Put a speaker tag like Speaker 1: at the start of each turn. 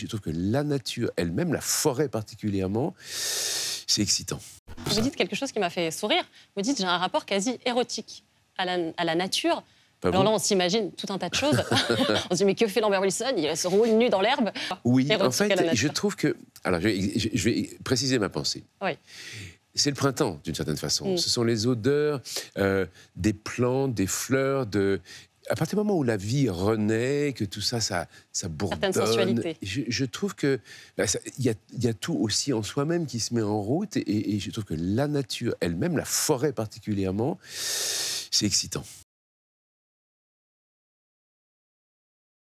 Speaker 1: Je trouve que la nature elle-même, la forêt particulièrement, c'est excitant.
Speaker 2: Vous dites quelque chose qui m'a fait sourire. Vous dites j'ai un rapport quasi érotique à la, nature. Alors là, on s'imagine tout un tas de choses. on se dit mais que fait Lambert Wilson Il se roule nu dans l'herbe. Oui, en fait, je
Speaker 1: trouve que. Alors, je vais, préciser ma pensée. Oui c'est le printemps d'une certaine façon. Mm. Ce sont les odeurs euh, des plantes, des fleurs, de, à partir du moment où la vie renaît, que tout ça, ça, ça bourdonne, je, trouve que bah, il y, a, tout aussi en soi-même qui se met en route, et je trouve que la nature elle-même, la forêt particulièrement, c'est excitant.